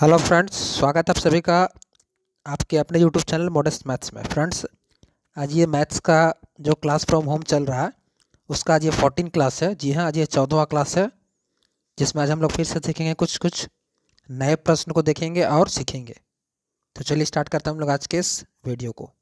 hello friends स्वागत है आप सभी का आपके अपने यूट्यूब चैनल मॉडर्स मैथ्स में फ्रेंड्स आज ये मैथ्स का जो क्लास फ्रॉम होम चल रहा है उसका आज ये फोर्टीन क्लास है जी हाँ आज ये चौदहवा क्लास है जिसमें आज हम लोग फिर से सीखेंगे कुछ कुछ नए प्रश्न को देखेंगे और सीखेंगे तो चलिए स्टार्ट करते हैं हम लोग आज के इस वीडियो को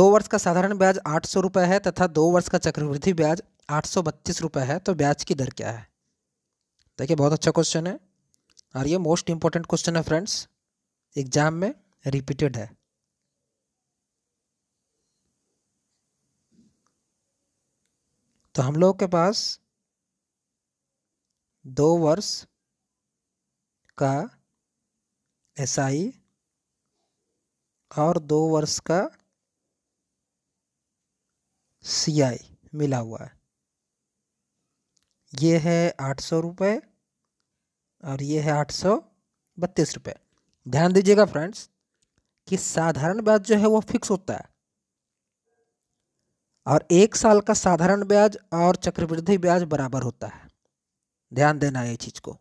दो वर्ष का साधारण ब्याज आठ सौ रुपये है तथा दो वर्ष का चक्रवृद्धि ब्याज आठ सौ बत्तीस रुपये है तो ब्याज की दर क्या है देखिए बहुत अच्छा क्वेश्चन है और ये मोस्ट इंपॉर्टेंट क्वेश्चन है फ्रेंड्स एग्जाम में रिपीटेड है तो हम लोग के पास दो वर्ष का एसआई और दो वर्ष का सी आई मिला हुआ है ये है आठ सौ रुपये और ये है आठ सौ बत्तीस रुपये ध्यान दीजिएगा फ्रेंड्स कि साधारण ब्याज जो है वो फिक्स होता है और एक साल का साधारण ब्याज और चक्रवृद्धि ब्याज बराबर होता है ध्यान देना है ये चीज़ को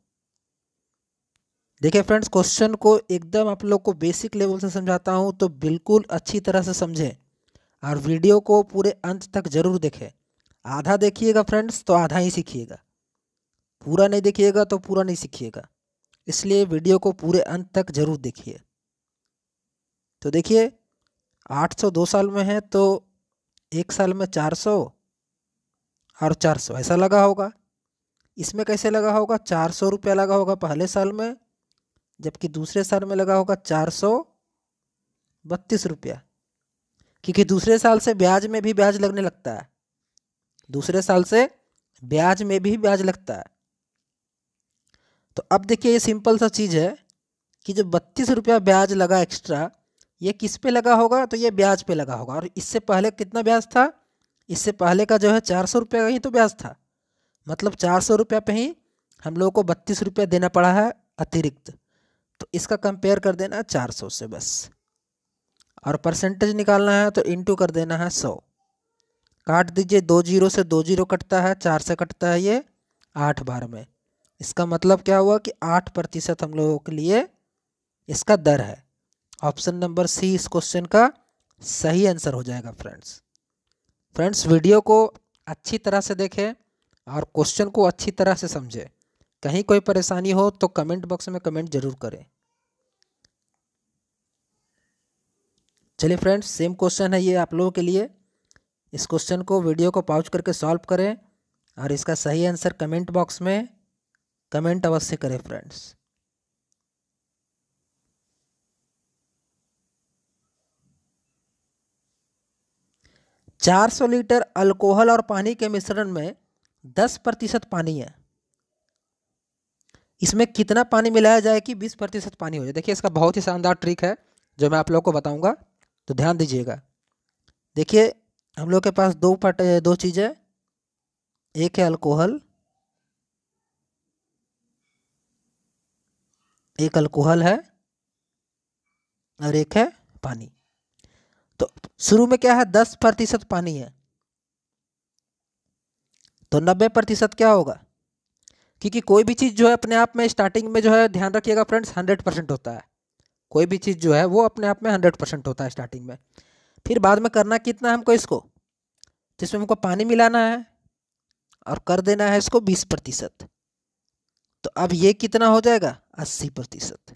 देखिए फ्रेंड्स क्वेश्चन को एकदम आप लोग को बेसिक लेवल से समझाता हूं तो बिल्कुल अच्छी तरह से समझें और वीडियो को पूरे अंत तक ज़रूर देखें आधा देखिएगा फ्रेंड्स तो आधा ही सीखिएगा पूरा नहीं देखिएगा तो पूरा नहीं सीखिएगा इसलिए वीडियो को पूरे अंत तक ज़रूर देखिए तो देखिए 800 दो साल में है तो एक साल में 400 और 400 ऐसा लगा होगा इसमें कैसे लगा होगा चार सौ रुपया लगा होगा पहले साल में जबकि दूसरे साल में लगा होगा चार सौ बत्तीस रुपया क्योंकि दूसरे साल से ब्याज में भी ब्याज लगने लगता है दूसरे साल से ब्याज में भी ब्याज लगता है तो अब देखिए ये सिंपल सा चीज़ है कि जो बत्तीस रुपया ब्याज लगा एक्स्ट्रा ये किस पे लगा होगा तो ये ब्याज पे लगा होगा और इससे पहले कितना ब्याज था इससे पहले का जो है चार सौ रुपये का ही तो ब्याज था मतलब चार सौ रुपया पे ही हम लोगों को बत्तीस रुपया देना पड़ा है अतिरिक्त तो इसका कंपेयर कर देना चार सौ से बस और परसेंटेज निकालना है तो इंटू कर देना है सौ काट दीजिए दो जीरो से दो जीरो कटता है चार से कटता है ये आठ बार में इसका मतलब क्या हुआ कि आठ प्रतिशत हम लोगों के लिए इसका दर है ऑप्शन नंबर सी इस क्वेश्चन का सही आंसर हो जाएगा फ्रेंड्स फ्रेंड्स वीडियो को अच्छी तरह से देखें और क्वेश्चन को अच्छी तरह से समझें कहीं कोई परेशानी हो तो कमेंट बॉक्स में कमेंट जरूर करें चलिए फ्रेंड्स सेम क्वेश्चन है ये आप लोगों के लिए इस क्वेश्चन को वीडियो को पाउच करके सॉल्व करें और इसका सही आंसर कमेंट बॉक्स में कमेंट अवश्य करें फ्रेंड्स चार सौ लीटर अल्कोहल और पानी के मिश्रण में दस प्रतिशत पानी है इसमें कितना पानी मिलाया जाए कि बीस प्रतिशत पानी हो जाए देखिए इसका बहुत ही शानदार ट्रिक है जो मैं आप लोगों को बताऊंगा तो ध्यान दीजिएगा देखिए हम लोग के पास दो पार्ट दो चीज़ें एक है अल्कोहल एक अल्कोहल है और एक है पानी तो शुरू में क्या है दस प्रतिशत पानी है तो नब्बे प्रतिशत क्या होगा क्योंकि कोई भी चीज़ जो है अपने आप में स्टार्टिंग में जो है ध्यान रखिएगा फ्रेंड्स हंड्रेड परसेंट होता है कोई भी चीज़ जो है वो अपने आप में हंड्रेड परसेंट होता है स्टार्टिंग में फिर बाद में करना कितना है हमको इसको जिसमें हमको पानी मिलाना है और कर देना है इसको बीस प्रतिशत तो अब ये कितना हो जाएगा अस्सी प्रतिशत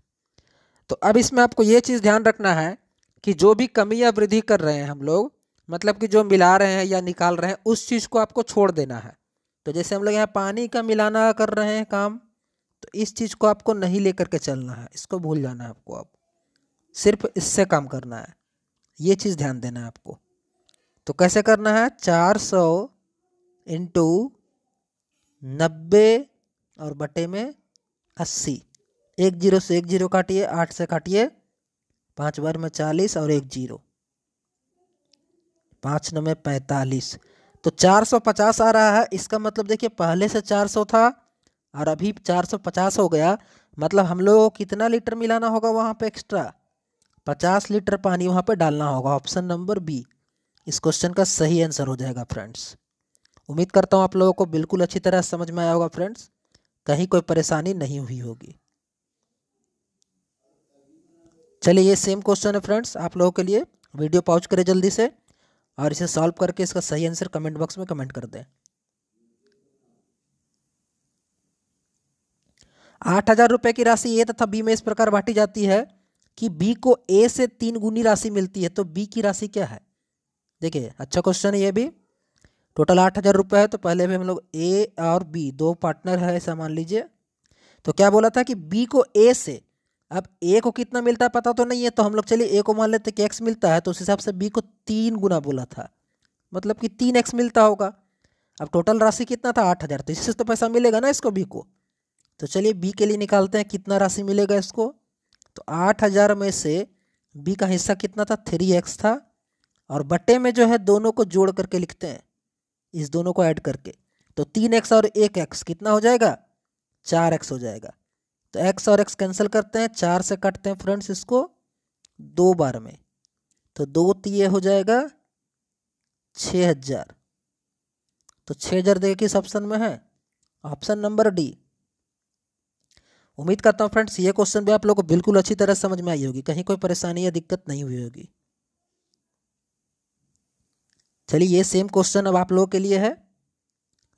तो अब इसमें आपको ये चीज़ ध्यान रखना है कि जो भी कमी या वृद्धि कर रहे हैं हम लोग मतलब कि जो मिला रहे हैं या निकाल रहे हैं उस चीज़ को आपको छोड़ देना है तो जैसे हम लोग यहाँ पानी का मिलाना कर रहे हैं काम तो इस चीज़ को आपको नहीं लेकर के चलना है इसको भूल जाना है आपको आप सिर्फ इससे काम करना है ये चीज़ ध्यान देना है आपको तो कैसे करना है चार सौ इंटू नब्बे और बटे में अस्सी एक जीरो से एक जीरो काटिए आठ से काटिए पाँच बार में चालीस और एक जीरो पाँच नौ में पैंतालीस तो चार सौ पचास आ रहा है इसका मतलब देखिए पहले से चार सौ था और अभी चार सौ पचास हो गया मतलब हम लोगों को कितना लीटर मिलाना होगा वहाँ पे एक्स्ट्रा पचास लीटर पानी वहाँ पर डालना होगा ऑप्शन नंबर बी इस क्वेश्चन का सही आंसर हो जाएगा फ्रेंड्स उम्मीद करता हूँ आप लोगों को बिल्कुल अच्छी तरह समझ में आया होगा फ्रेंड्स कहीं कोई परेशानी नहीं हुई होगी चलिए ये सेम क्वेश्चन है फ्रेंड्स आप लोगों के लिए वीडियो पॉज करें जल्दी से और इसे सॉल्व करके इसका सही आंसर कमेंट बॉक्स में कमेंट कर दें आठ हज़ार रुपये की राशि ए तथा बी में इस प्रकार बांटी जाती है कि बी को ए से तीन गुनी राशि मिलती है तो बी की राशि क्या है देखिए अच्छा क्वेश्चन है ये भी टोटल आठ हज़ार रुपये है तो पहले भी हम लोग ए और बी दो पार्टनर है ऐसा मान लीजिए तो क्या बोला था कि बी को ए से अब ए को कितना मिलता है पता तो नहीं है तो हम लोग चलिए ए को मान लेते कि एक्स मिलता है तो उस हिसाब से बी को तीन गुना बोला था मतलब कि तीन एक्स मिलता होगा अब टोटल राशि कितना था आठ हज़ार तो इससे तो पैसा मिलेगा ना इसको बी को तो चलिए बी के लिए निकालते हैं कितना राशि मिलेगा इसको तो आठ हज़ार में से बी का हिस्सा कितना था थ्री एक्स था और बटे में जो है दोनों को जोड़ करके लिखते हैं इस दोनों को ऐड करके तो तीन एक्स और एक एक्स कितना हो जाएगा चार एक्स हो जाएगा तो एक्स और एक्स कैंसिल करते हैं चार से काटते हैं फ्रेंड्स इसको दो बार में तो दो ये हो जाएगा छ हजार तो छः हजार देखिए किस ऑप्शन में है ऑप्शन नंबर डी उम्मीद करता हूँ फ्रेंड्स ये क्वेश्चन भी आप लोगों को बिल्कुल अच्छी तरह समझ में आई होगी कहीं कोई परेशानी या दिक्कत नहीं हुई होगी चलिए ये सेम क्वेश्चन अब आप लोगों के लिए है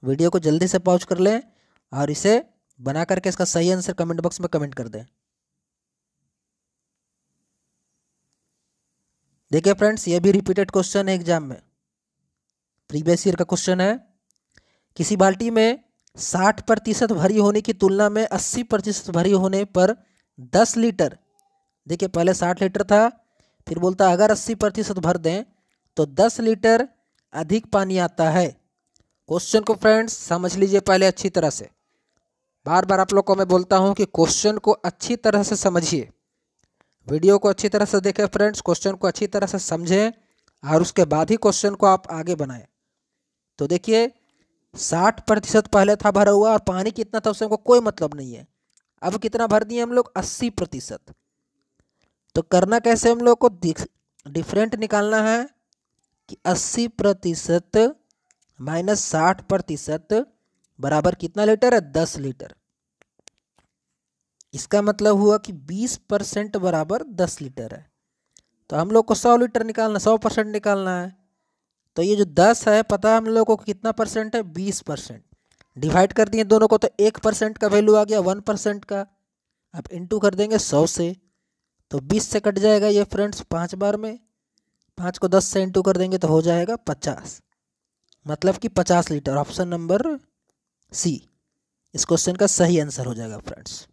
वीडियो को जल्दी से पॉज कर लें और इसे बना करके इसका सही आंसर कमेंट बॉक्स में कमेंट कर दें देखिए फ्रेंड्स ये भी रिपीटेड क्वेश्चन है एग्जाम में प्रीवियस ईयर का क्वेश्चन है किसी बाल्टी में साठ प्रतिशत भरी होने की तुलना में अस्सी प्रतिशत भरी होने पर दस लीटर देखिए पहले साठ लीटर था फिर बोलता अगर अस्सी प्रतिशत भर दें तो दस लीटर अधिक पानी आता है क्वेश्चन को फ्रेंड्स समझ लीजिए पहले अच्छी तरह से बार बार आप लोग को मैं बोलता हूँ कि क्वेश्चन को अच्छी तरह से समझिए वीडियो को अच्छी तरह से देखें फ्रेंड्स क्वेश्चन को अच्छी तरह से समझें और उसके बाद ही क्वेश्चन को आप आगे बनाएं तो देखिए साठ प्रतिशत पहले था भरा हुआ और पानी कितना था उससे हमको कोई मतलब नहीं है अब कितना भर दिए हम लोग अस्सी प्रतिशत तो करना कैसे हम लोग को डिफरेंट निकालना है कि अस्सी प्रतिशत माइनस साठ प्रतिशत बराबर कितना लीटर है दस लीटर इसका मतलब हुआ कि बीस परसेंट बराबर दस लीटर है तो हम लोग को सौ लीटर निकालना सौ परसेंट निकालना है तो ये जो दस है पता है हम लोगों को कितना परसेंट है बीस परसेंट डिवाइड कर दिए दोनों को तो एक परसेंट का वैल्यू आ गया वन परसेंट का अब इंटू कर देंगे सौ से तो बीस से कट जाएगा ये फ्रेंड्स पाँच बार में पाँच को दस से इंटू कर देंगे तो हो जाएगा पचास मतलब कि पचास लीटर ऑप्शन नंबर सी इस क्वेश्चन का सही आंसर हो जाएगा फ्रेंड्स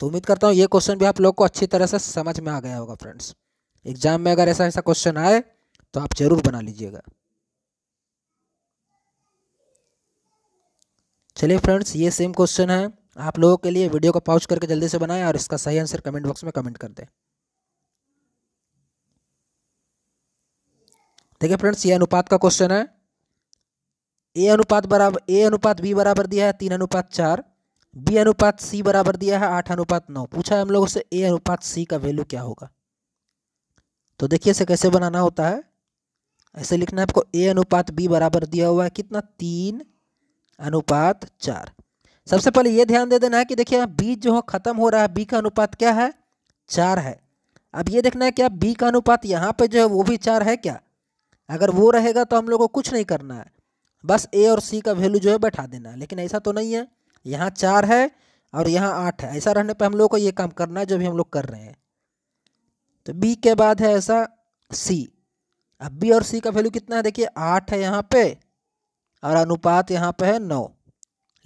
तो उम्मीद करता हूँ ये क्वेश्चन भी आप लोग को अच्छी तरह से समझ में आ गया होगा फ्रेंड्स एग्जाम में अगर ऐसा ऐसा क्वेश्चन आए तो आप ज़रूर बना लीजिएगा चलिए फ्रेंड्स ये सेम क्वेश्चन है आप लोगों के लिए वीडियो को पॉज करके जल्दी से बनाएं और इसका सही आंसर कमेंट बॉक्स में कमेंट कर दें देखिए फ्रेंड्स ये अनुपात का क्वेश्चन है ए अनुपात बराबर ए अनुपात बी बराबर दिया है तीन अनुपात चार बी अनुपात सी बराबर दिया है आठ अनुपात नौ पूछा है हम लोगों से ए अनुपात सी का वैल्यू क्या होगा तो देखिए इसे कैसे बनाना होता है ऐसे लिखना है आपको ए अनुपात बी बराबर दिया हुआ है कितना तीन अनुपात चार सबसे पहले ये ध्यान दे देना है कि देखिए बी जो ख़त्म हो रहा है बी का अनुपात क्या है चार है अब ये देखना है क्या बी का अनुपात यहाँ पे जो है वो भी चार है क्या अगर वो रहेगा तो हम लोग को कुछ नहीं करना है बस ए और सी का वैल्यू जो है बैठा देना है लेकिन ऐसा तो नहीं है यहाँ चार है और यहाँ आठ है ऐसा रहने पर हम लोग को ये काम करना है जो भी हम लोग कर रहे हैं तो बी के बाद है ऐसा सी अब बी और सी का वैल्यू कितना है देखिए आठ है यहाँ पे और अनुपात यहाँ पे है नौ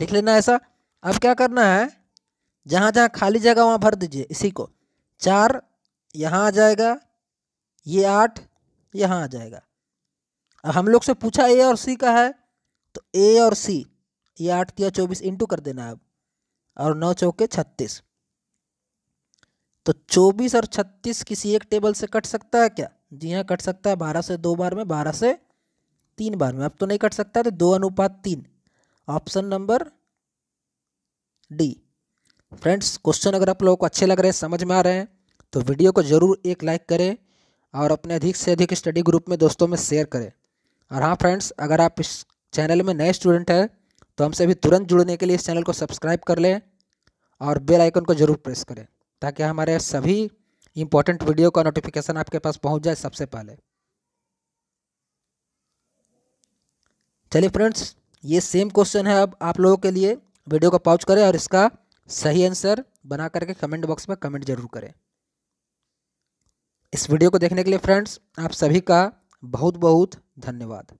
लिख लेना ऐसा अब क्या करना है जहाँ जहाँ खाली जगह वहाँ भर दीजिए इसी को चार यहाँ आ जाएगा ये आठ यहाँ आ जाएगा अब हम लोग से पूछा ए और सी का है तो ए और सी ये आठ या चौबीस इंटू कर देना अब और नौ चौके छत्तीस तो चौबीस और छत्तीस किसी एक टेबल से कट सकता है क्या जी हाँ कट सकता है बारह से दो बार में बारह से तीन बार में अब तो नहीं कट सकता तो दो अनुपात तीन option number D friends question अगर आप लोगों को अच्छे लग रहे हैं समझ में आ रहे हैं तो वीडियो को ज़रूर एक लाइक करें और अपने अधिक से अधिक स्टडी ग्रुप में दोस्तों में शेयर करें और हाँ फ्रेंड्स अगर आप इस चैनल में नए स्टूडेंट हैं तो हमसे भी तुरंत जुड़ने के लिए इस चैनल को सब्सक्राइब कर लें और बेल आइकन को ज़रूर प्रेस करें ताकि हमारे सभी इंपॉर्टेंट वीडियो का नोटिफिकेशन आपके पास पहुंच जाए सबसे पहले चलिए फ्रेंड्स ये सेम क्वेश्चन है अब आप लोगों के लिए वीडियो को पॉज करें और इसका सही आंसर बना करके कमेंट बॉक्स में कमेंट जरूर करें इस वीडियो को देखने के लिए फ्रेंड्स आप सभी का बहुत बहुत धन्यवाद